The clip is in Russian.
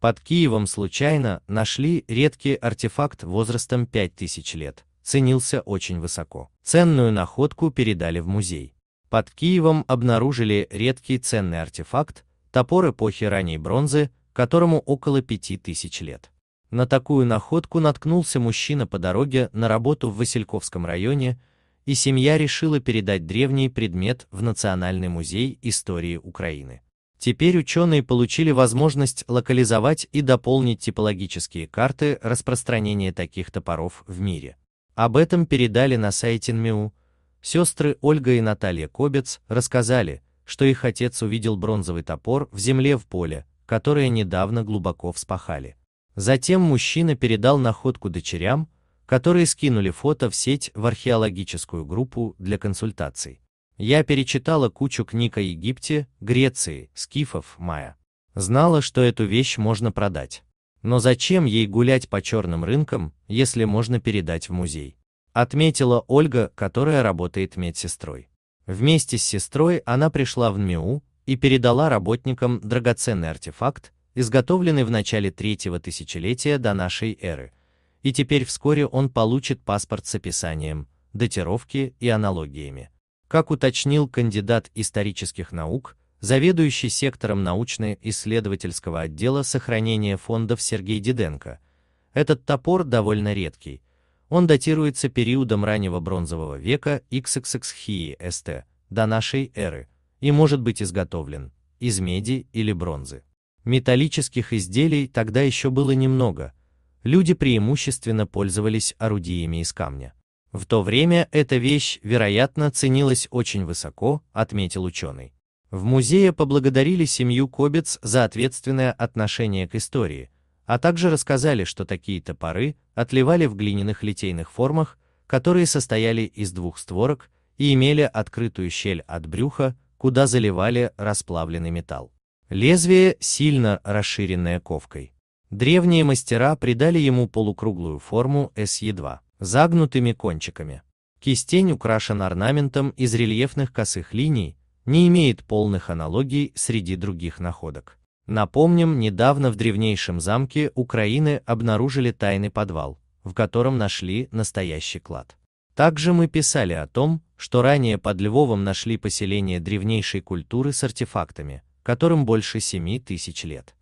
Под Киевом случайно нашли редкий артефакт возрастом 5000 лет, ценился очень высоко. Ценную находку передали в музей. Под Киевом обнаружили редкий ценный артефакт, топор эпохи ранней бронзы, которому около 5000 лет. На такую находку наткнулся мужчина по дороге на работу в Васильковском районе, и семья решила передать древний предмет в Национальный музей истории Украины. Теперь ученые получили возможность локализовать и дополнить типологические карты распространения таких топоров в мире. Об этом передали на сайте НМИУ. Сестры Ольга и Наталья Кобец рассказали, что их отец увидел бронзовый топор в земле в поле, которое недавно глубоко вспахали. Затем мужчина передал находку дочерям, которые скинули фото в сеть в археологическую группу для консультаций. Я перечитала кучу книг о Египте, Греции, скифов, мая. Знала, что эту вещь можно продать. Но зачем ей гулять по черным рынкам, если можно передать в музей? Отметила Ольга, которая работает медсестрой. Вместе с сестрой она пришла в МИУ и передала работникам драгоценный артефакт, изготовленный в начале третьего тысячелетия до нашей эры. И теперь вскоре он получит паспорт с описанием, датировки и аналогиями. Как уточнил кандидат исторических наук, заведующий сектором научно-исследовательского отдела сохранения фондов Сергей Диденко, этот топор довольно редкий. Он датируется периодом раннего бронзового века XXX Хии СТ до нашей эры и может быть изготовлен из меди или бронзы. Металлических изделий тогда еще было немного, люди преимущественно пользовались орудиями из камня. В то время эта вещь, вероятно, ценилась очень высоко, отметил ученый. В музее поблагодарили семью Кобец за ответственное отношение к истории, а также рассказали, что такие топоры отливали в глиняных литейных формах, которые состояли из двух створок и имели открытую щель от брюха, куда заливали расплавленный металл. Лезвие сильно расширенное ковкой. Древние мастера придали ему полукруглую форму SE2, загнутыми кончиками. Кистень украшен орнаментом из рельефных косых линий, не имеет полных аналогий среди других находок. Напомним, недавно в древнейшем замке Украины обнаружили тайный подвал, в котором нашли настоящий клад. Также мы писали о том, что ранее под Львовом нашли поселение древнейшей культуры с артефактами, которым больше 7 тысяч лет.